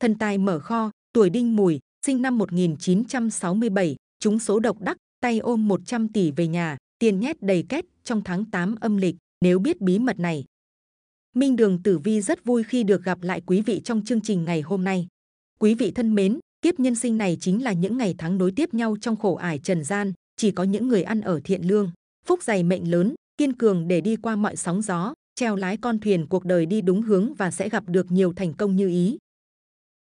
thân tài mở kho, tuổi đinh mùi, sinh năm 1967, trúng số độc đắc, tay ôm 100 tỷ về nhà, tiền nhét đầy két trong tháng 8 âm lịch, nếu biết bí mật này. Minh Đường Tử Vi rất vui khi được gặp lại quý vị trong chương trình ngày hôm nay. Quý vị thân mến, kiếp nhân sinh này chính là những ngày tháng nối tiếp nhau trong khổ ải trần gian, chỉ có những người ăn ở thiện lương, phúc dày mệnh lớn, kiên cường để đi qua mọi sóng gió, treo lái con thuyền cuộc đời đi đúng hướng và sẽ gặp được nhiều thành công như ý.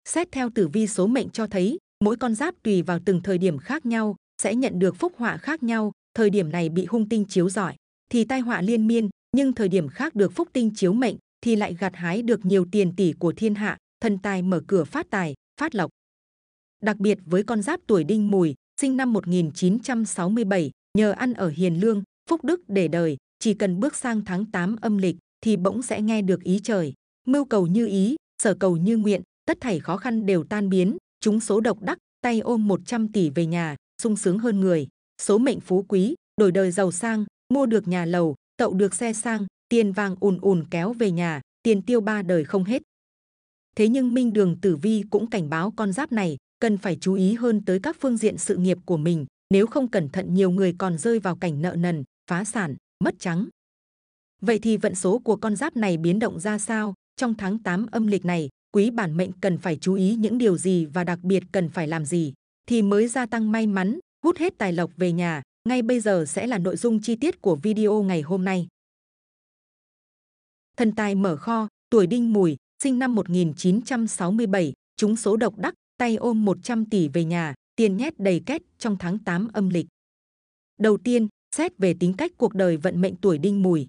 Xét theo tử vi số mệnh cho thấy, mỗi con giáp tùy vào từng thời điểm khác nhau sẽ nhận được phúc họa khác nhau, thời điểm này bị hung tinh chiếu giỏi thì tai họa liên miên, nhưng thời điểm khác được phúc tinh chiếu mệnh thì lại gặt hái được nhiều tiền tỷ của thiên hạ, thần tài mở cửa phát tài, phát lộc. Đặc biệt với con giáp tuổi đinh mùi, sinh năm 1967, nhờ ăn ở hiền lương, phúc đức để đời, chỉ cần bước sang tháng 8 âm lịch thì bỗng sẽ nghe được ý trời, mưu cầu như ý, sở cầu như nguyện, tất thảy khó khăn đều tan biến, chúng số độc đắc, tay ôm 100 tỷ về nhà, sung sướng hơn người, số mệnh phú quý, đổi đời giàu sang, mua được nhà lầu, tậu được xe sang, tiền vàng ùn ùn kéo về nhà, tiền tiêu ba đời không hết. Thế nhưng Minh Đường Tử Vi cũng cảnh báo con giáp này cần phải chú ý hơn tới các phương diện sự nghiệp của mình, nếu không cẩn thận nhiều người còn rơi vào cảnh nợ nần, phá sản, mất trắng. Vậy thì vận số của con giáp này biến động ra sao? Trong tháng 8 âm lịch này, quý bản mệnh cần phải chú ý những điều gì và đặc biệt cần phải làm gì thì mới gia tăng may mắn, hút hết tài lộc về nhà. Ngay bây giờ sẽ là nội dung chi tiết của video ngày hôm nay. Thần tài mở kho, tuổi đinh mùi, sinh năm 1967, trúng số độc đắc, tay ôm 100 tỷ về nhà, tiền nhét đầy két trong tháng 8 âm lịch. Đầu tiên, xét về tính cách cuộc đời vận mệnh tuổi đinh mùi.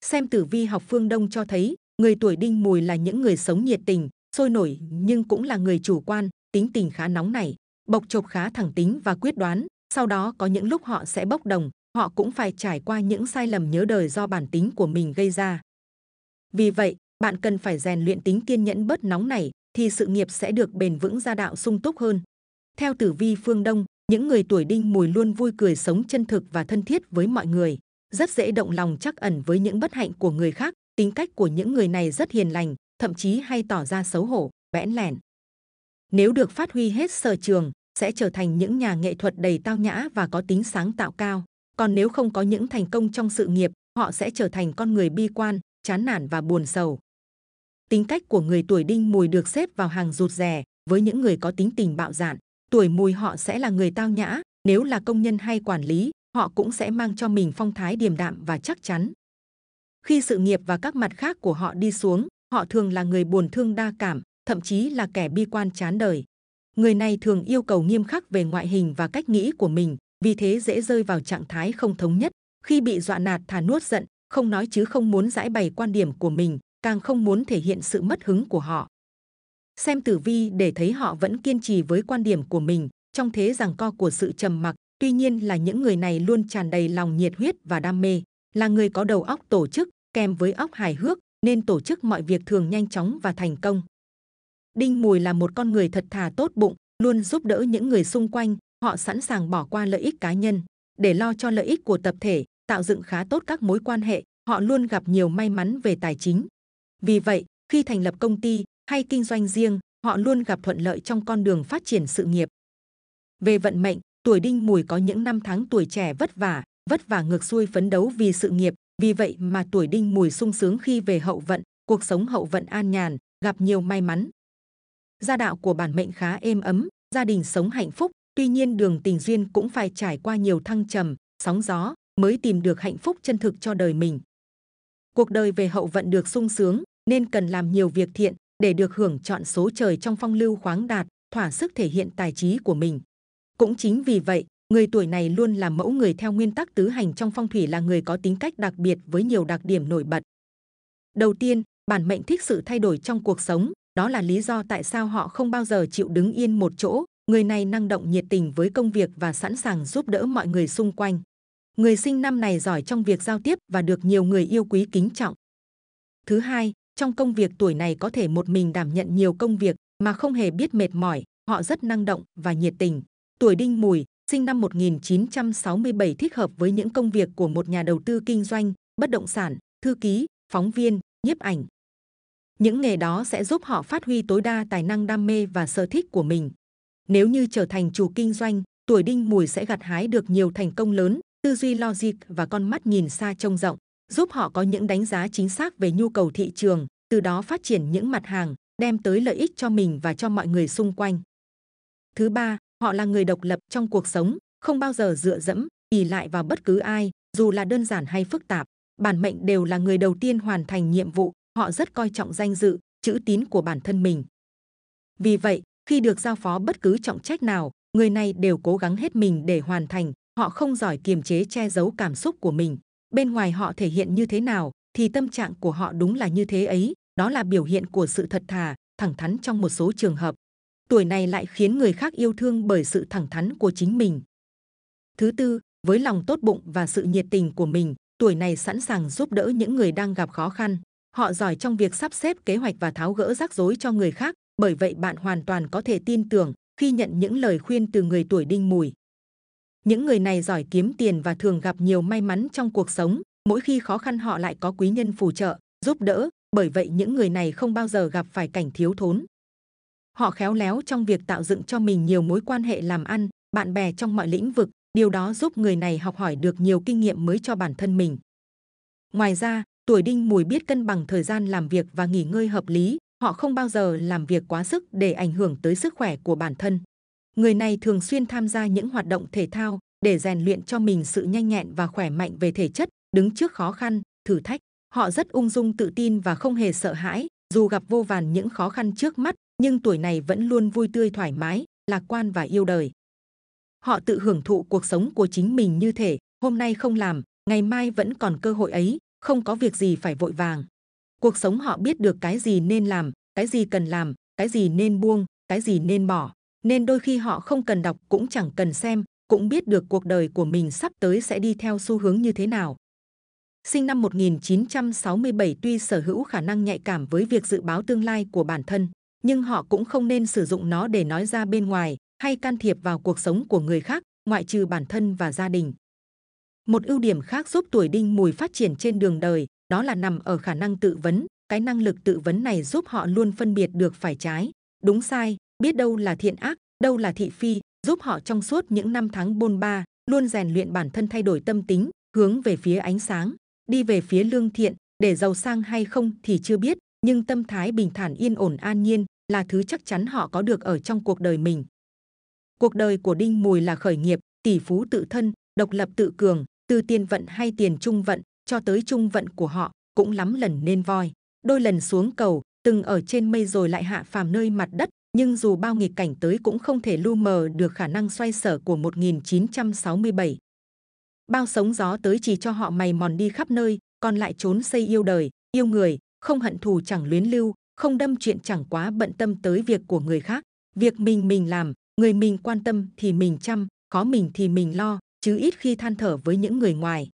Xem tử vi học phương Đông cho thấy Người tuổi đinh mùi là những người sống nhiệt tình, sôi nổi nhưng cũng là người chủ quan, tính tình khá nóng nảy, bộc chộp khá thẳng tính và quyết đoán. Sau đó có những lúc họ sẽ bốc đồng, họ cũng phải trải qua những sai lầm nhớ đời do bản tính của mình gây ra. Vì vậy, bạn cần phải rèn luyện tính kiên nhẫn bớt nóng nảy thì sự nghiệp sẽ được bền vững gia đạo sung túc hơn. Theo tử vi phương Đông, những người tuổi đinh mùi luôn vui cười sống chân thực và thân thiết với mọi người, rất dễ động lòng chắc ẩn với những bất hạnh của người khác tính cách của những người này rất hiền lành, thậm chí hay tỏ ra xấu hổ, bẽn lẻn. Nếu được phát huy hết sở trường, sẽ trở thành những nhà nghệ thuật đầy tao nhã và có tính sáng tạo cao. Còn nếu không có những thành công trong sự nghiệp, họ sẽ trở thành con người bi quan, chán nản và buồn sầu. Tính cách của người tuổi đinh mùi được xếp vào hàng rụt rè với những người có tính tình bạo dạn. Tuổi mùi họ sẽ là người tao nhã, nếu là công nhân hay quản lý, họ cũng sẽ mang cho mình phong thái điềm đạm và chắc chắn khi sự nghiệp và các mặt khác của họ đi xuống họ thường là người buồn thương đa cảm thậm chí là kẻ bi quan chán đời người này thường yêu cầu nghiêm khắc về ngoại hình và cách nghĩ của mình vì thế dễ rơi vào trạng thái không thống nhất khi bị dọa nạt thà nuốt giận không nói chứ không muốn giải bày quan điểm của mình càng không muốn thể hiện sự mất hứng của họ xem tử vi để thấy họ vẫn kiên trì với quan điểm của mình trong thế rằng co của sự trầm mặc tuy nhiên là những người này luôn tràn đầy lòng nhiệt huyết và đam mê là người có đầu óc tổ chức kèm với óc hài hước nên tổ chức mọi việc thường nhanh chóng và thành công. Đinh Mùi là một con người thật thà tốt bụng, luôn giúp đỡ những người xung quanh, họ sẵn sàng bỏ qua lợi ích cá nhân để lo cho lợi ích của tập thể, tạo dựng khá tốt các mối quan hệ, họ luôn gặp nhiều may mắn về tài chính. Vì vậy, khi thành lập công ty hay kinh doanh riêng, họ luôn gặp thuận lợi trong con đường phát triển sự nghiệp. Về vận mệnh, tuổi đinh mùi có những năm tháng tuổi trẻ vất vả, vất vả ngược xuôi phấn đấu vì sự nghiệp, vì vậy mà tuổi đinh mùi sung sướng khi về hậu vận, cuộc sống hậu vận an nhàn, gặp nhiều may mắn. Gia đạo của bản mệnh khá êm ấm, gia đình sống hạnh phúc, tuy nhiên đường tình duyên cũng phải trải qua nhiều thăng trầm, sóng gió mới tìm được hạnh phúc chân thực cho đời mình. Cuộc đời về hậu vận được sung sướng nên cần làm nhiều việc thiện để được hưởng chọn số trời trong phong lưu khoáng đạt, thỏa sức thể hiện tài trí của mình. Cũng chính vì vậy Người tuổi này luôn là mẫu người theo nguyên tắc tứ hành trong phong thủy là người có tính cách đặc biệt với nhiều đặc điểm nổi bật. Đầu tiên, bản mệnh thích sự thay đổi trong cuộc sống, đó là lý do tại sao họ không bao giờ chịu đứng yên một chỗ. Người này năng động nhiệt tình với công việc và sẵn sàng giúp đỡ mọi người xung quanh. Người sinh năm này giỏi trong việc giao tiếp và được nhiều người yêu quý kính trọng. Thứ hai, trong công việc tuổi này có thể một mình đảm nhận nhiều công việc mà không hề biết mệt mỏi, họ rất năng động và nhiệt tình. Tuổi đinh mùi sinh năm 1967 thích hợp với những công việc của một nhà đầu tư kinh doanh, bất động sản, thư ký, phóng viên, nhiếp ảnh. Những nghề đó sẽ giúp họ phát huy tối đa tài năng đam mê và sở thích của mình. Nếu như trở thành chủ kinh doanh, tuổi đinh mùi sẽ gặt hái được nhiều thành công lớn, tư duy logic và con mắt nhìn xa trông rộng, giúp họ có những đánh giá chính xác về nhu cầu thị trường, từ đó phát triển những mặt hàng, đem tới lợi ích cho mình và cho mọi người xung quanh. Thứ ba, họ là người độc lập trong cuộc sống không bao giờ dựa dẫm ỉ lại vào bất cứ ai dù là đơn giản hay phức tạp bản mệnh đều là người đầu tiên hoàn thành nhiệm vụ họ rất coi trọng danh dự chữ tín của bản thân mình vì vậy khi được giao phó bất cứ trọng trách nào người này đều cố gắng hết mình để hoàn thành họ không giỏi kiềm chế che giấu cảm xúc của mình bên ngoài họ thể hiện như thế nào thì tâm trạng của họ đúng là như thế ấy đó là biểu hiện của sự thật thà thẳng thắn trong một số trường hợp tuổi này lại khiến người khác yêu thương bởi sự thẳng thắn của chính mình. Thứ tư, với lòng tốt bụng và sự nhiệt tình của mình, tuổi này sẵn sàng giúp đỡ những người đang gặp khó khăn. Họ giỏi trong việc sắp xếp kế hoạch và tháo gỡ rắc rối cho người khác, bởi vậy bạn hoàn toàn có thể tin tưởng khi nhận những lời khuyên từ người tuổi đinh mùi. Những người này giỏi kiếm tiền và thường gặp nhiều may mắn trong cuộc sống, mỗi khi khó khăn họ lại có quý nhân phù trợ, giúp đỡ, bởi vậy những người này không bao giờ gặp phải cảnh thiếu thốn. Họ khéo léo trong việc tạo dựng cho mình nhiều mối quan hệ làm ăn, bạn bè trong mọi lĩnh vực, điều đó giúp người này học hỏi được nhiều kinh nghiệm mới cho bản thân mình. Ngoài ra, tuổi đinh mùi biết cân bằng thời gian làm việc và nghỉ ngơi hợp lý, họ không bao giờ làm việc quá sức để ảnh hưởng tới sức khỏe của bản thân. Người này thường xuyên tham gia những hoạt động thể thao để rèn luyện cho mình sự nhanh nhẹn và khỏe mạnh về thể chất, đứng trước khó khăn, thử thách. Họ rất ung dung tự tin và không hề sợ hãi, dù gặp vô vàn những khó khăn trước mắt, nhưng tuổi này vẫn luôn vui tươi thoải mái, lạc quan và yêu đời. Họ tự hưởng thụ cuộc sống của chính mình như thể hôm nay không làm, ngày mai vẫn còn cơ hội ấy, không có việc gì phải vội vàng. Cuộc sống họ biết được cái gì nên làm, cái gì cần làm, cái gì nên buông, cái gì nên bỏ. Nên đôi khi họ không cần đọc cũng chẳng cần xem, cũng biết được cuộc đời của mình sắp tới sẽ đi theo xu hướng như thế nào. Sinh năm 1967 tuy sở hữu khả năng nhạy cảm với việc dự báo tương lai của bản thân, nhưng họ cũng không nên sử dụng nó để nói ra bên ngoài hay can thiệp vào cuộc sống của người khác, ngoại trừ bản thân và gia đình. Một ưu điểm khác giúp tuổi đinh mùi phát triển trên đường đời đó là nằm ở khả năng tự vấn. Cái năng lực tự vấn này giúp họ luôn phân biệt được phải trái, đúng sai, biết đâu là thiện ác, đâu là thị phi, giúp họ trong suốt những năm tháng bôn ba, luôn rèn luyện bản thân thay đổi tâm tính, hướng về phía ánh sáng, đi về phía lương thiện, để giàu sang hay không thì chưa biết, nhưng tâm thái bình thản yên ổn an nhiên là thứ chắc chắn họ có được ở trong cuộc đời mình. Cuộc đời của Đinh Mùi là khởi nghiệp, tỷ phú tự thân, độc lập tự cường, từ tiền vận hay tiền trung vận cho tới trung vận của họ cũng lắm lần nên voi, đôi lần xuống cầu, từng ở trên mây rồi lại hạ phàm nơi mặt đất, nhưng dù bao nghịch cảnh tới cũng không thể lu mờ được khả năng xoay sở của 1967. Bao sóng gió tới chỉ cho họ mày mòn đi khắp nơi, còn lại trốn xây yêu đời, yêu người, không hận thù chẳng luyến lưu, không đâm chuyện chẳng quá bận tâm tới việc của người khác. Việc mình mình làm, người mình quan tâm thì mình chăm, khó mình thì mình lo, chứ ít khi than thở với những người ngoài.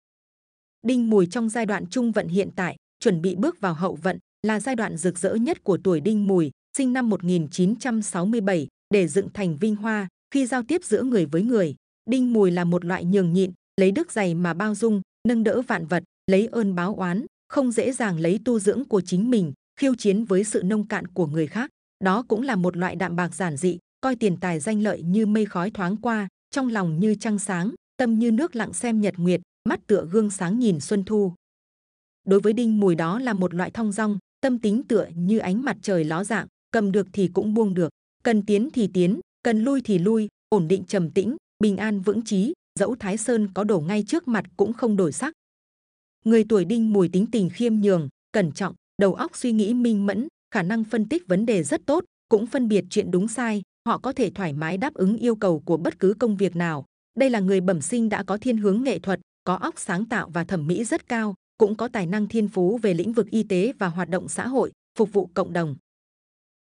Đinh Mùi trong giai đoạn trung vận hiện tại, chuẩn bị bước vào hậu vận, là giai đoạn rực rỡ nhất của tuổi Đinh Mùi, sinh năm 1967, để dựng thành vinh hoa khi giao tiếp giữa người với người. Đinh Mùi là một loại nhường nhịn, lấy đức dày mà bao dung, nâng đỡ vạn vật, lấy ơn báo oán, không dễ dàng lấy tu dưỡng của chính mình khiêu chiến với sự nông cạn của người khác đó cũng là một loại đạm bạc giản dị coi tiền tài danh lợi như mây khói thoáng qua trong lòng như trăng sáng tâm như nước lặng xem nhật nguyệt mắt tựa gương sáng nhìn xuân thu đối với đinh mùi đó là một loại thong dong tâm tính tựa như ánh mặt trời ló dạng cầm được thì cũng buông được cần tiến thì tiến cần lui thì lui ổn định trầm tĩnh bình an vững chí dẫu thái sơn có đổ ngay trước mặt cũng không đổi sắc Người tuổi đinh mùi tính tình khiêm nhường, cẩn trọng, đầu óc suy nghĩ minh mẫn, khả năng phân tích vấn đề rất tốt, cũng phân biệt chuyện đúng sai. Họ có thể thoải mái đáp ứng yêu cầu của bất cứ công việc nào. Đây là người bẩm sinh đã có thiên hướng nghệ thuật, có óc sáng tạo và thẩm mỹ rất cao, cũng có tài năng thiên phú về lĩnh vực y tế và hoạt động xã hội, phục vụ cộng đồng.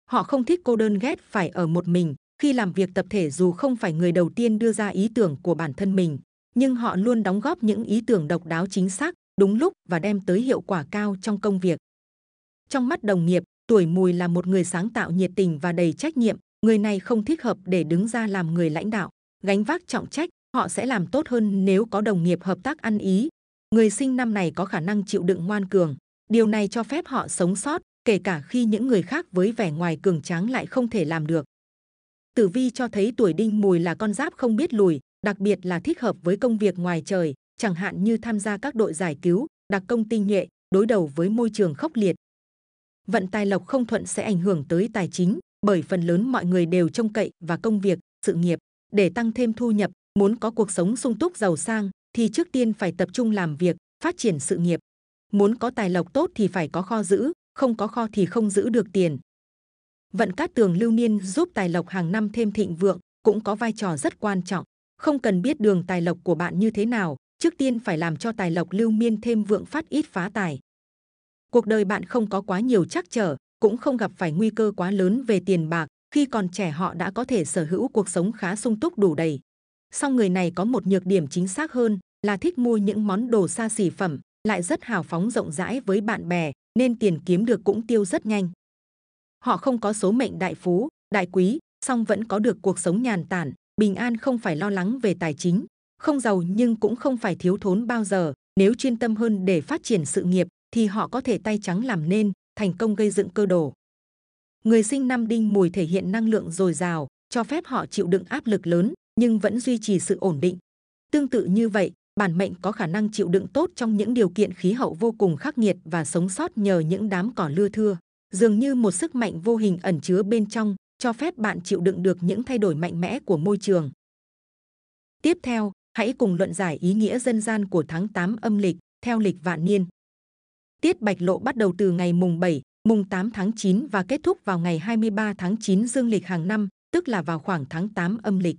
Họ không thích cô đơn ghét phải ở một mình, khi làm việc tập thể dù không phải người đầu tiên đưa ra ý tưởng của bản thân mình, nhưng họ luôn đóng góp những ý tưởng độc đáo chính xác, đúng lúc và đem tới hiệu quả cao trong công việc. Trong mắt đồng nghiệp, tuổi mùi là một người sáng tạo nhiệt tình và đầy trách nhiệm, người này không thích hợp để đứng ra làm người lãnh đạo, gánh vác trọng trách, họ sẽ làm tốt hơn nếu có đồng nghiệp hợp tác ăn ý. Người sinh năm này có khả năng chịu đựng ngoan cường, điều này cho phép họ sống sót, kể cả khi những người khác với vẻ ngoài cường tráng lại không thể làm được. Tử vi cho thấy tuổi đinh mùi là con giáp không biết lùi, đặc biệt là thích hợp với công việc ngoài trời, chẳng hạn như tham gia các đội giải cứu, đặc công tinh nhuệ, đối đầu với môi trường khốc liệt. Vận tài lộc không thuận sẽ ảnh hưởng tới tài chính, bởi phần lớn mọi người đều trông cậy và công việc, sự nghiệp để tăng thêm thu nhập, muốn có cuộc sống sung túc giàu sang thì trước tiên phải tập trung làm việc, phát triển sự nghiệp. Muốn có tài lộc tốt thì phải có kho giữ, không có kho thì không giữ được tiền. Vận cát tường lưu niên giúp tài lộc hàng năm thêm thịnh vượng, cũng có vai trò rất quan trọng. Không cần biết đường tài lộc của bạn như thế nào, trước tiên phải làm cho tài lộc lưu miên thêm vượng phát ít phá tài. Cuộc đời bạn không có quá nhiều trắc trở, cũng không gặp phải nguy cơ quá lớn về tiền bạc, khi còn trẻ họ đã có thể sở hữu cuộc sống khá sung túc đủ đầy. Song người này có một nhược điểm chính xác hơn là thích mua những món đồ xa xỉ phẩm, lại rất hào phóng rộng rãi với bạn bè, nên tiền kiếm được cũng tiêu rất nhanh. Họ không có số mệnh đại phú, đại quý, song vẫn có được cuộc sống nhàn tản, bình an không phải lo lắng về tài chính, không giàu nhưng cũng không phải thiếu thốn bao giờ. Nếu chuyên tâm hơn để phát triển sự nghiệp, thì họ có thể tay trắng làm nên, thành công gây dựng cơ đồ. Người sinh năm đinh mùi thể hiện năng lượng dồi dào, cho phép họ chịu đựng áp lực lớn nhưng vẫn duy trì sự ổn định. Tương tự như vậy, bản mệnh có khả năng chịu đựng tốt trong những điều kiện khí hậu vô cùng khắc nghiệt và sống sót nhờ những đám cỏ lưa thưa, dường như một sức mạnh vô hình ẩn chứa bên trong, cho phép bạn chịu đựng được những thay đổi mạnh mẽ của môi trường. Tiếp theo, hãy cùng luận giải ý nghĩa dân gian của tháng 8 âm lịch theo lịch vạn niên. Tiết Bạch Lộ bắt đầu từ ngày mùng 7, mùng 8 tháng 9 và kết thúc vào ngày 23 tháng 9 dương lịch hàng năm, tức là vào khoảng tháng 8 âm lịch.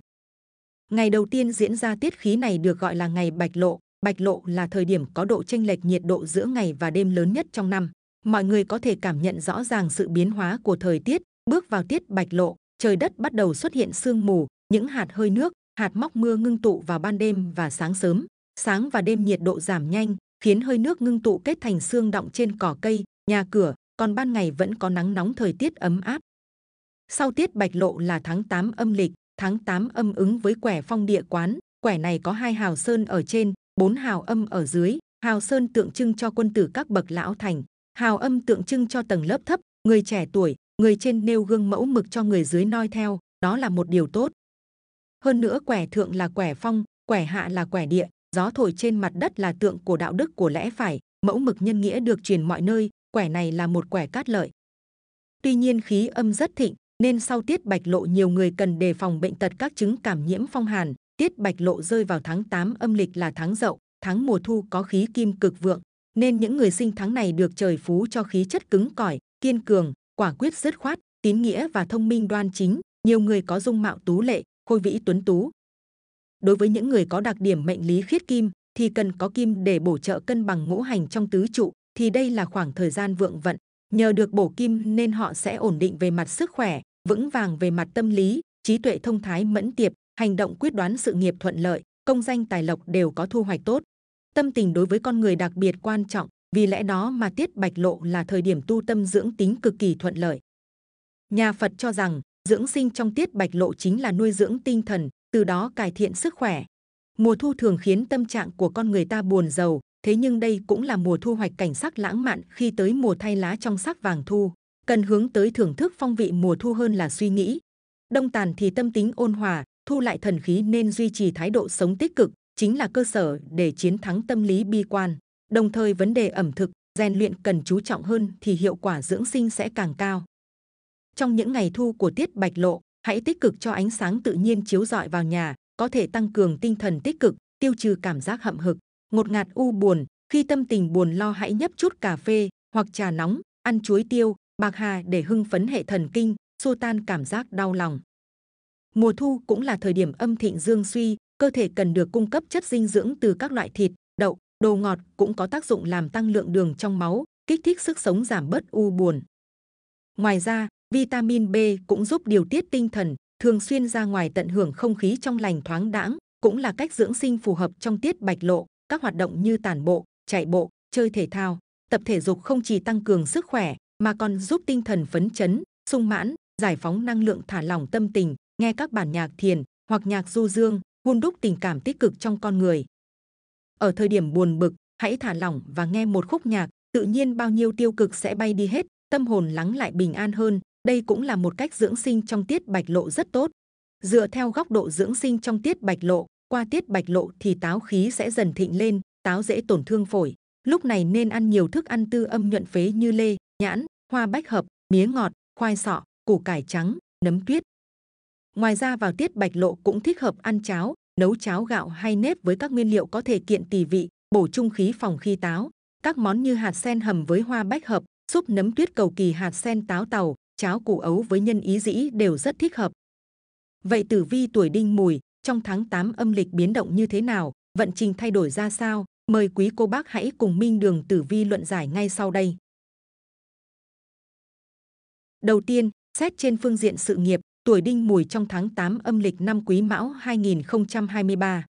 Ngày đầu tiên diễn ra tiết khí này được gọi là ngày Bạch Lộ. Bạch Lộ là thời điểm có độ chênh lệch nhiệt độ giữa ngày và đêm lớn nhất trong năm. Mọi người có thể cảm nhận rõ ràng sự biến hóa của thời tiết. Bước vào tiết Bạch Lộ, trời đất bắt đầu xuất hiện sương mù, những hạt hơi nước, Hạt móc mưa ngưng tụ vào ban đêm và sáng sớm. Sáng và đêm nhiệt độ giảm nhanh, khiến hơi nước ngưng tụ kết thành xương đọng trên cỏ cây, nhà cửa, còn ban ngày vẫn có nắng nóng thời tiết ấm áp. Sau tiết bạch lộ là tháng 8 âm lịch, tháng 8 âm ứng với quẻ phong địa quán, quẻ này có hai hào sơn ở trên, bốn hào âm ở dưới, hào sơn tượng trưng cho quân tử các bậc lão thành, hào âm tượng trưng cho tầng lớp thấp, người trẻ tuổi, người trên nêu gương mẫu mực cho người dưới noi theo, đó là một điều tốt hơn nữa quẻ thượng là quẻ phong quẻ hạ là quẻ địa gió thổi trên mặt đất là tượng của đạo đức của lẽ phải mẫu mực nhân nghĩa được truyền mọi nơi quẻ này là một quẻ cát lợi tuy nhiên khí âm rất thịnh nên sau tiết bạch lộ nhiều người cần đề phòng bệnh tật các chứng cảm nhiễm phong hàn tiết bạch lộ rơi vào tháng 8 âm lịch là tháng dậu tháng mùa thu có khí kim cực vượng nên những người sinh tháng này được trời phú cho khí chất cứng cỏi kiên cường quả quyết dứt khoát tín nghĩa và thông minh đoan chính nhiều người có dung mạo tú lệ khôi vĩ tuấn tú. Đối với những người có đặc điểm mệnh lý khiết kim thì cần có kim để bổ trợ cân bằng ngũ hành trong tứ trụ thì đây là khoảng thời gian vượng vận. Nhờ được bổ kim nên họ sẽ ổn định về mặt sức khỏe, vững vàng về mặt tâm lý, trí tuệ thông thái mẫn tiệp, hành động quyết đoán sự nghiệp thuận lợi, công danh tài lộc đều có thu hoạch tốt. Tâm tình đối với con người đặc biệt quan trọng, vì lẽ đó mà tiết bạch lộ là thời điểm tu tâm dưỡng tính cực kỳ thuận lợi. Nhà Phật cho rằng Dưỡng sinh trong tiết bạch lộ chính là nuôi dưỡng tinh thần, từ đó cải thiện sức khỏe. Mùa thu thường khiến tâm trạng của con người ta buồn giàu, thế nhưng đây cũng là mùa thu hoạch cảnh sắc lãng mạn khi tới mùa thay lá trong sắc vàng thu. Cần hướng tới thưởng thức phong vị mùa thu hơn là suy nghĩ. Đông tàn thì tâm tính ôn hòa, thu lại thần khí nên duy trì thái độ sống tích cực, chính là cơ sở để chiến thắng tâm lý bi quan. Đồng thời vấn đề ẩm thực, rèn luyện cần chú trọng hơn thì hiệu quả dưỡng sinh sẽ càng cao. Trong những ngày thu của tiết bạch lộ, hãy tích cực cho ánh sáng tự nhiên chiếu rọi vào nhà, có thể tăng cường tinh thần tích cực, tiêu trừ cảm giác hậm hực, ngột ngạt u buồn. Khi tâm tình buồn lo hãy nhấp chút cà phê hoặc trà nóng, ăn chuối tiêu, bạc hà để hưng phấn hệ thần kinh, xua tan cảm giác đau lòng. Mùa thu cũng là thời điểm âm thịnh dương suy, cơ thể cần được cung cấp chất dinh dưỡng từ các loại thịt, đậu, đồ ngọt cũng có tác dụng làm tăng lượng đường trong máu, kích thích sức sống giảm bớt u buồn. Ngoài ra, Vitamin B cũng giúp điều tiết tinh thần, thường xuyên ra ngoài tận hưởng không khí trong lành thoáng đãng, cũng là cách dưỡng sinh phù hợp trong tiết bạch lộ, các hoạt động như tản bộ, chạy bộ, chơi thể thao, tập thể dục không chỉ tăng cường sức khỏe mà còn giúp tinh thần phấn chấn, sung mãn, giải phóng năng lượng thả lỏng tâm tình, nghe các bản nhạc thiền hoặc nhạc du dương, vun đúc tình cảm tích cực trong con người. Ở thời điểm buồn bực, hãy thả lỏng và nghe một khúc nhạc, tự nhiên bao nhiêu tiêu cực sẽ bay đi hết, tâm hồn lắng lại bình an hơn, đây cũng là một cách dưỡng sinh trong tiết bạch lộ rất tốt. Dựa theo góc độ dưỡng sinh trong tiết bạch lộ, qua tiết bạch lộ thì táo khí sẽ dần thịnh lên, táo dễ tổn thương phổi. Lúc này nên ăn nhiều thức ăn tư âm nhuận phế như lê, nhãn, hoa bách hợp, mía ngọt, khoai sọ, củ cải trắng, nấm tuyết. Ngoài ra vào tiết bạch lộ cũng thích hợp ăn cháo, nấu cháo gạo hay nếp với các nguyên liệu có thể kiện tỳ vị, bổ trung khí phòng khi táo. Các món như hạt sen hầm với hoa bách hợp, súp nấm tuyết cầu kỳ hạt sen táo tàu, cháo củ ấu với nhân ý dĩ đều rất thích hợp. Vậy tử vi tuổi đinh mùi trong tháng 8 âm lịch biến động như thế nào, vận trình thay đổi ra sao? Mời quý cô bác hãy cùng Minh Đường tử vi luận giải ngay sau đây. Đầu tiên, xét trên phương diện sự nghiệp, tuổi đinh mùi trong tháng 8 âm lịch năm quý mão 2023.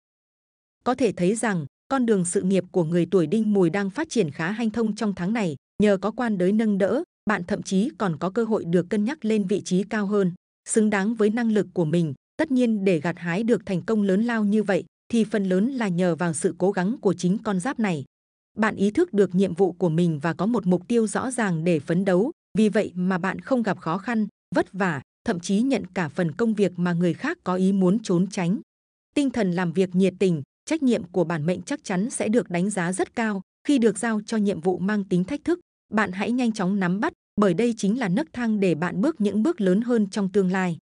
Có thể thấy rằng, con đường sự nghiệp của người tuổi đinh mùi đang phát triển khá hanh thông trong tháng này, nhờ có quan đới nâng đỡ, bạn thậm chí còn có cơ hội được cân nhắc lên vị trí cao hơn, xứng đáng với năng lực của mình. Tất nhiên để gặt hái được thành công lớn lao như vậy thì phần lớn là nhờ vào sự cố gắng của chính con giáp này. Bạn ý thức được nhiệm vụ của mình và có một mục tiêu rõ ràng để phấn đấu, vì vậy mà bạn không gặp khó khăn, vất vả, thậm chí nhận cả phần công việc mà người khác có ý muốn trốn tránh. Tinh thần làm việc nhiệt tình, trách nhiệm của bản mệnh chắc chắn sẽ được đánh giá rất cao khi được giao cho nhiệm vụ mang tính thách thức bạn hãy nhanh chóng nắm bắt bởi đây chính là nấc thang để bạn bước những bước lớn hơn trong tương lai.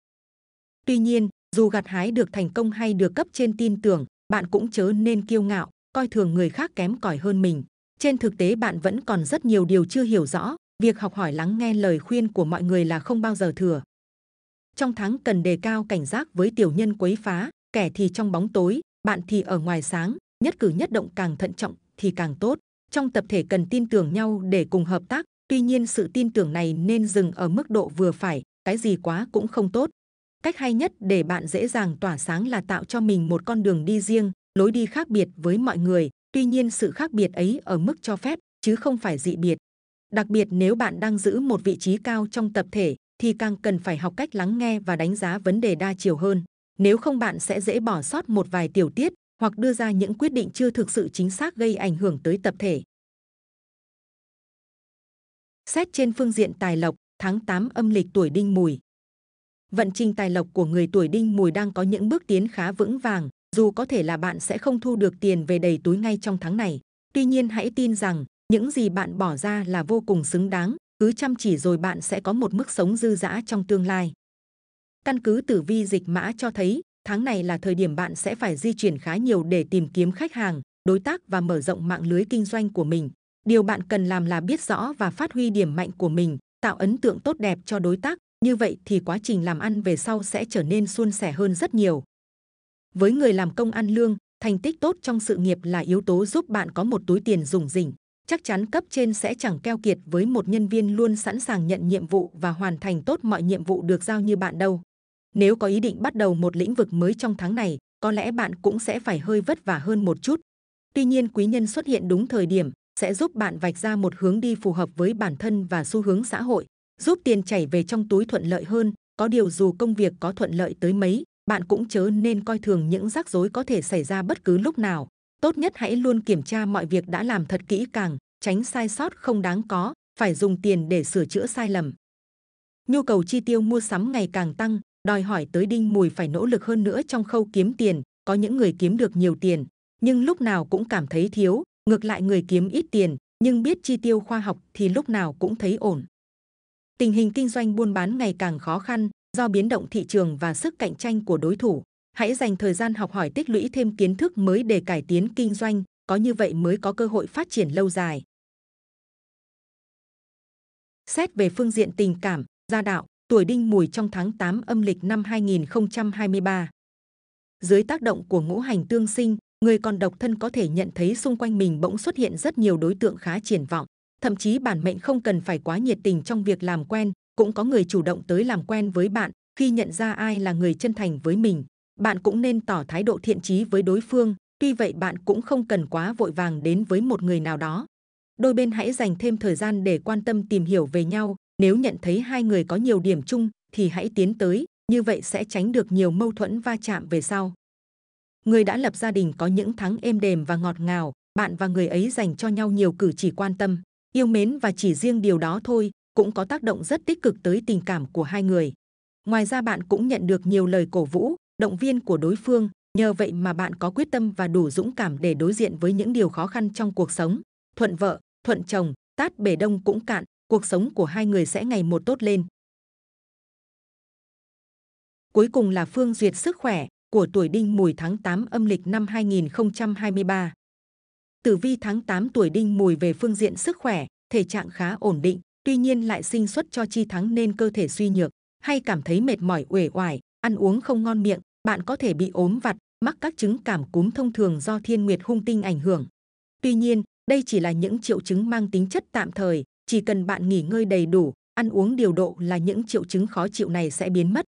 Tuy nhiên, dù gặt hái được thành công hay được cấp trên tin tưởng, bạn cũng chớ nên kiêu ngạo, coi thường người khác kém cỏi hơn mình. Trên thực tế bạn vẫn còn rất nhiều điều chưa hiểu rõ, việc học hỏi lắng nghe lời khuyên của mọi người là không bao giờ thừa. Trong tháng cần đề cao cảnh giác với tiểu nhân quấy phá, kẻ thì trong bóng tối, bạn thì ở ngoài sáng, nhất cử nhất động càng thận trọng thì càng tốt trong tập thể cần tin tưởng nhau để cùng hợp tác. Tuy nhiên sự tin tưởng này nên dừng ở mức độ vừa phải, cái gì quá cũng không tốt. Cách hay nhất để bạn dễ dàng tỏa sáng là tạo cho mình một con đường đi riêng, lối đi khác biệt với mọi người. Tuy nhiên sự khác biệt ấy ở mức cho phép, chứ không phải dị biệt. Đặc biệt nếu bạn đang giữ một vị trí cao trong tập thể, thì càng cần phải học cách lắng nghe và đánh giá vấn đề đa chiều hơn. Nếu không bạn sẽ dễ bỏ sót một vài tiểu tiết hoặc đưa ra những quyết định chưa thực sự chính xác gây ảnh hưởng tới tập thể. Xét trên phương diện tài lộc, tháng 8 âm lịch tuổi đinh mùi. Vận trình tài lộc của người tuổi đinh mùi đang có những bước tiến khá vững vàng, dù có thể là bạn sẽ không thu được tiền về đầy túi ngay trong tháng này. Tuy nhiên hãy tin rằng, những gì bạn bỏ ra là vô cùng xứng đáng, cứ chăm chỉ rồi bạn sẽ có một mức sống dư dã trong tương lai. Căn cứ tử vi dịch mã cho thấy, Tháng này là thời điểm bạn sẽ phải di chuyển khá nhiều để tìm kiếm khách hàng, đối tác và mở rộng mạng lưới kinh doanh của mình. Điều bạn cần làm là biết rõ và phát huy điểm mạnh của mình, tạo ấn tượng tốt đẹp cho đối tác, như vậy thì quá trình làm ăn về sau sẽ trở nên suôn sẻ hơn rất nhiều. Với người làm công ăn lương, thành tích tốt trong sự nghiệp là yếu tố giúp bạn có một túi tiền rủng rỉnh. Chắc chắn cấp trên sẽ chẳng keo kiệt với một nhân viên luôn sẵn sàng nhận nhiệm vụ và hoàn thành tốt mọi nhiệm vụ được giao như bạn đâu. Nếu có ý định bắt đầu một lĩnh vực mới trong tháng này, có lẽ bạn cũng sẽ phải hơi vất vả hơn một chút. Tuy nhiên quý nhân xuất hiện đúng thời điểm sẽ giúp bạn vạch ra một hướng đi phù hợp với bản thân và xu hướng xã hội, giúp tiền chảy về trong túi thuận lợi hơn. Có điều dù công việc có thuận lợi tới mấy, bạn cũng chớ nên coi thường những rắc rối có thể xảy ra bất cứ lúc nào. Tốt nhất hãy luôn kiểm tra mọi việc đã làm thật kỹ càng, tránh sai sót không đáng có, phải dùng tiền để sửa chữa sai lầm. Nhu cầu chi tiêu mua sắm ngày càng tăng, đòi hỏi tới đinh mùi phải nỗ lực hơn nữa trong khâu kiếm tiền có những người kiếm được nhiều tiền nhưng lúc nào cũng cảm thấy thiếu ngược lại người kiếm ít tiền nhưng biết chi tiêu khoa học thì lúc nào cũng thấy ổn tình hình kinh doanh buôn bán ngày càng khó khăn do biến động thị trường và sức cạnh tranh của đối thủ hãy dành thời gian học hỏi tích lũy thêm kiến thức mới để cải tiến kinh doanh có như vậy mới có cơ hội phát triển lâu dài xét về phương diện tình cảm gia đạo tuổi đinh mùi trong tháng 8 âm lịch năm 2023. Dưới tác động của ngũ hành tương sinh, người còn độc thân có thể nhận thấy xung quanh mình bỗng xuất hiện rất nhiều đối tượng khá triển vọng. Thậm chí bản mệnh không cần phải quá nhiệt tình trong việc làm quen, cũng có người chủ động tới làm quen với bạn khi nhận ra ai là người chân thành với mình. Bạn cũng nên tỏ thái độ thiện chí với đối phương, tuy vậy bạn cũng không cần quá vội vàng đến với một người nào đó. Đôi bên hãy dành thêm thời gian để quan tâm tìm hiểu về nhau, nếu nhận thấy hai người có nhiều điểm chung thì hãy tiến tới, như vậy sẽ tránh được nhiều mâu thuẫn va chạm về sau. Người đã lập gia đình có những tháng êm đềm và ngọt ngào, bạn và người ấy dành cho nhau nhiều cử chỉ quan tâm, yêu mến và chỉ riêng điều đó thôi cũng có tác động rất tích cực tới tình cảm của hai người. Ngoài ra bạn cũng nhận được nhiều lời cổ vũ, động viên của đối phương, nhờ vậy mà bạn có quyết tâm và đủ dũng cảm để đối diện với những điều khó khăn trong cuộc sống. Thuận vợ, thuận chồng, tát bể đông cũng cạn, cuộc sống của hai người sẽ ngày một tốt lên. Cuối cùng là Phương Duyệt sức khỏe của tuổi đinh mùi tháng 8 âm lịch năm 2023. Tử vi tháng 8 tuổi đinh mùi về phương diện sức khỏe, thể trạng khá ổn định, tuy nhiên lại sinh xuất cho chi thắng nên cơ thể suy nhược, hay cảm thấy mệt mỏi uể oải, ăn uống không ngon miệng, bạn có thể bị ốm vặt, mắc các chứng cảm cúm thông thường do thiên nguyệt hung tinh ảnh hưởng. Tuy nhiên, đây chỉ là những triệu chứng mang tính chất tạm thời, chỉ cần bạn nghỉ ngơi đầy đủ, ăn uống điều độ là những triệu chứng khó chịu này sẽ biến mất.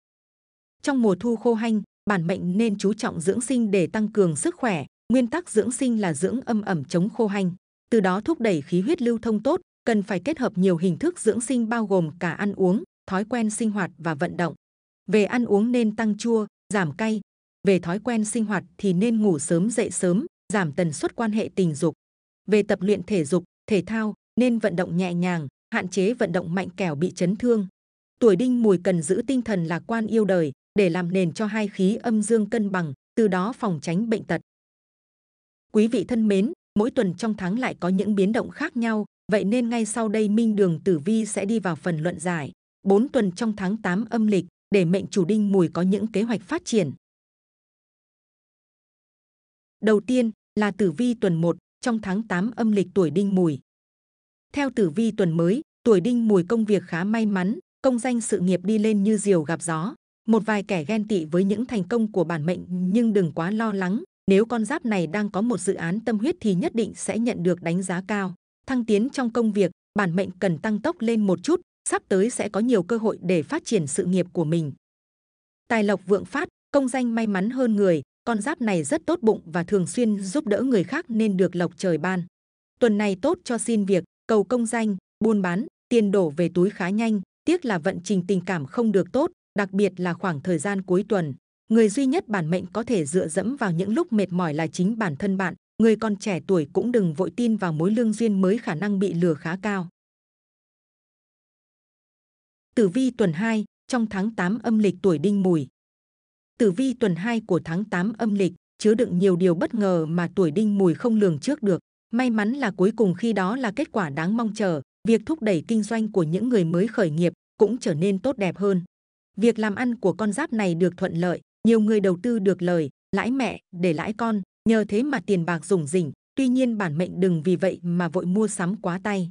Trong mùa thu khô hanh, bản mệnh nên chú trọng dưỡng sinh để tăng cường sức khỏe. Nguyên tắc dưỡng sinh là dưỡng âm ẩm chống khô hanh, từ đó thúc đẩy khí huyết lưu thông tốt, cần phải kết hợp nhiều hình thức dưỡng sinh bao gồm cả ăn uống, thói quen sinh hoạt và vận động. Về ăn uống nên tăng chua, giảm cay. Về thói quen sinh hoạt thì nên ngủ sớm dậy sớm, giảm tần suất quan hệ tình dục. Về tập luyện thể dục, thể thao nên vận động nhẹ nhàng, hạn chế vận động mạnh kẻo bị chấn thương. Tuổi đinh mùi cần giữ tinh thần lạc quan yêu đời để làm nền cho hai khí âm dương cân bằng, từ đó phòng tránh bệnh tật. Quý vị thân mến, mỗi tuần trong tháng lại có những biến động khác nhau, vậy nên ngay sau đây Minh Đường Tử Vi sẽ đi vào phần luận giải. 4 tuần trong tháng 8 âm lịch để mệnh chủ đinh mùi có những kế hoạch phát triển. Đầu tiên là Tử Vi tuần 1 trong tháng 8 âm lịch tuổi đinh mùi. Theo tử vi tuần mới, tuổi đinh mùi công việc khá may mắn, công danh sự nghiệp đi lên như diều gặp gió. Một vài kẻ ghen tị với những thành công của bản mệnh nhưng đừng quá lo lắng. Nếu con giáp này đang có một dự án tâm huyết thì nhất định sẽ nhận được đánh giá cao. Thăng tiến trong công việc, bản mệnh cần tăng tốc lên một chút, sắp tới sẽ có nhiều cơ hội để phát triển sự nghiệp của mình. Tài lộc vượng phát, công danh may mắn hơn người, con giáp này rất tốt bụng và thường xuyên giúp đỡ người khác nên được lộc trời ban. Tuần này tốt cho xin việc, cầu công danh, buôn bán, tiền đổ về túi khá nhanh, tiếc là vận trình tình cảm không được tốt, đặc biệt là khoảng thời gian cuối tuần. Người duy nhất bản mệnh có thể dựa dẫm vào những lúc mệt mỏi là chính bản thân bạn, người còn trẻ tuổi cũng đừng vội tin vào mối lương duyên mới khả năng bị lừa khá cao. Tử vi tuần 2, trong tháng 8 âm lịch tuổi đinh mùi. Tử vi tuần 2 của tháng 8 âm lịch chứa đựng nhiều điều bất ngờ mà tuổi đinh mùi không lường trước được, May mắn là cuối cùng khi đó là kết quả đáng mong chờ, việc thúc đẩy kinh doanh của những người mới khởi nghiệp cũng trở nên tốt đẹp hơn. Việc làm ăn của con giáp này được thuận lợi, nhiều người đầu tư được lời, lãi mẹ, để lãi con, nhờ thế mà tiền bạc rủng rỉnh, tuy nhiên bản mệnh đừng vì vậy mà vội mua sắm quá tay.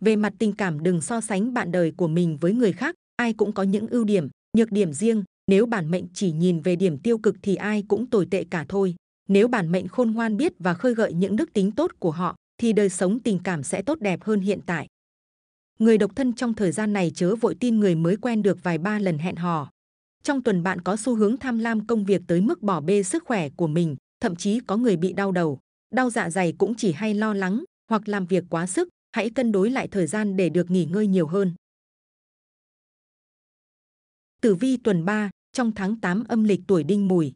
Về mặt tình cảm đừng so sánh bạn đời của mình với người khác, ai cũng có những ưu điểm, nhược điểm riêng, nếu bản mệnh chỉ nhìn về điểm tiêu cực thì ai cũng tồi tệ cả thôi. Nếu bản mệnh khôn ngoan biết và khơi gợi những đức tính tốt của họ, thì đời sống tình cảm sẽ tốt đẹp hơn hiện tại. Người độc thân trong thời gian này chớ vội tin người mới quen được vài ba lần hẹn hò. Trong tuần bạn có xu hướng tham lam công việc tới mức bỏ bê sức khỏe của mình, thậm chí có người bị đau đầu, đau dạ dày cũng chỉ hay lo lắng hoặc làm việc quá sức, hãy cân đối lại thời gian để được nghỉ ngơi nhiều hơn. Tử vi tuần 3, trong tháng 8 âm lịch tuổi Đinh Mùi.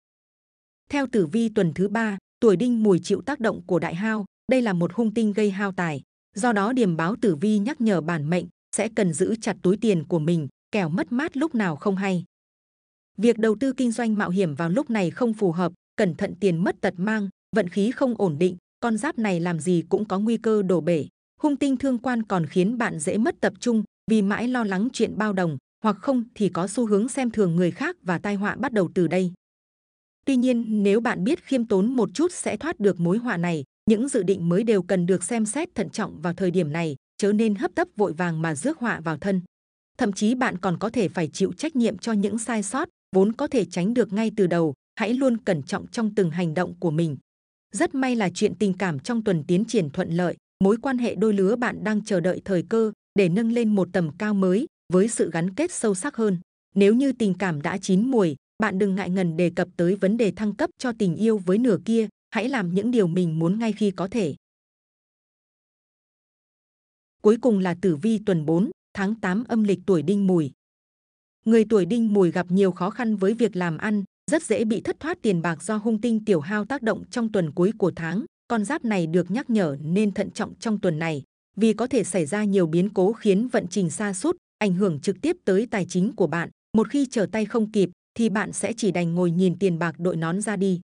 Theo tử vi tuần thứ ba, tuổi đinh mùi chịu tác động của đại hao, đây là một hung tinh gây hao tài. Do đó điểm báo tử vi nhắc nhở bản mệnh sẽ cần giữ chặt túi tiền của mình, kẻo mất mát lúc nào không hay. Việc đầu tư kinh doanh mạo hiểm vào lúc này không phù hợp, cẩn thận tiền mất tật mang, vận khí không ổn định, con giáp này làm gì cũng có nguy cơ đổ bể. Hung tinh thương quan còn khiến bạn dễ mất tập trung vì mãi lo lắng chuyện bao đồng, hoặc không thì có xu hướng xem thường người khác và tai họa bắt đầu từ đây. Tuy nhiên, nếu bạn biết khiêm tốn một chút sẽ thoát được mối họa này, những dự định mới đều cần được xem xét thận trọng vào thời điểm này, chớ nên hấp tấp vội vàng mà rước họa vào thân. Thậm chí bạn còn có thể phải chịu trách nhiệm cho những sai sót vốn có thể tránh được ngay từ đầu, hãy luôn cẩn trọng trong từng hành động của mình. Rất may là chuyện tình cảm trong tuần tiến triển thuận lợi, mối quan hệ đôi lứa bạn đang chờ đợi thời cơ để nâng lên một tầm cao mới với sự gắn kết sâu sắc hơn. Nếu như tình cảm đã chín mùi, bạn đừng ngại ngần đề cập tới vấn đề thăng cấp cho tình yêu với nửa kia, hãy làm những điều mình muốn ngay khi có thể. Cuối cùng là tử vi tuần 4, tháng 8 âm lịch tuổi đinh mùi. Người tuổi đinh mùi gặp nhiều khó khăn với việc làm ăn, rất dễ bị thất thoát tiền bạc do hung tinh tiểu hao tác động trong tuần cuối của tháng. Con giáp này được nhắc nhở nên thận trọng trong tuần này, vì có thể xảy ra nhiều biến cố khiến vận trình xa sút ảnh hưởng trực tiếp tới tài chính của bạn. Một khi trở tay không kịp, thì bạn sẽ chỉ đành ngồi nhìn tiền bạc đội nón ra đi.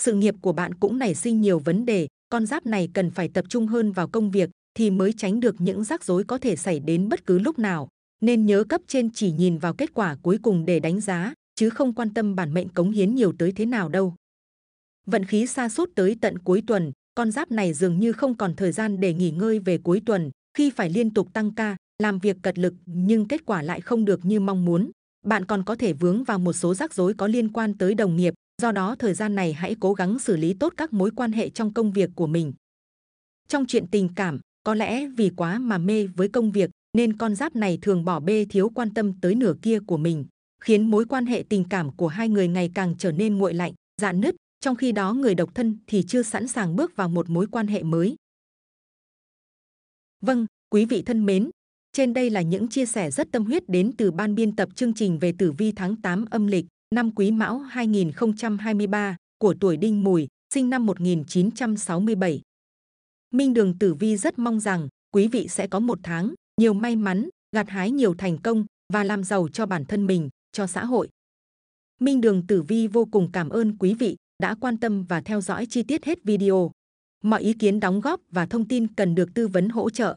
Sự nghiệp của bạn cũng nảy sinh nhiều vấn đề, con giáp này cần phải tập trung hơn vào công việc thì mới tránh được những rắc rối có thể xảy đến bất cứ lúc nào. Nên nhớ cấp trên chỉ nhìn vào kết quả cuối cùng để đánh giá, chứ không quan tâm bản mệnh cống hiến nhiều tới thế nào đâu. Vận khí xa suốt tới tận cuối tuần, con giáp này dường như không còn thời gian để nghỉ ngơi về cuối tuần, khi phải liên tục tăng ca, làm việc cật lực nhưng kết quả lại không được như mong muốn bạn còn có thể vướng vào một số rắc rối có liên quan tới đồng nghiệp, do đó thời gian này hãy cố gắng xử lý tốt các mối quan hệ trong công việc của mình. Trong chuyện tình cảm, có lẽ vì quá mà mê với công việc nên con giáp này thường bỏ bê thiếu quan tâm tới nửa kia của mình, khiến mối quan hệ tình cảm của hai người ngày càng trở nên nguội lạnh, dạn nứt, trong khi đó người độc thân thì chưa sẵn sàng bước vào một mối quan hệ mới. Vâng, quý vị thân mến, trên đây là những chia sẻ rất tâm huyết đến từ ban biên tập chương trình về tử vi tháng 8 âm lịch năm Quý Mão 2023 của tuổi Đinh Mùi, sinh năm 1967. Minh Đường Tử Vi rất mong rằng quý vị sẽ có một tháng nhiều may mắn, gặt hái nhiều thành công và làm giàu cho bản thân mình, cho xã hội. Minh Đường Tử Vi vô cùng cảm ơn quý vị đã quan tâm và theo dõi chi tiết hết video. Mọi ý kiến đóng góp và thông tin cần được tư vấn hỗ trợ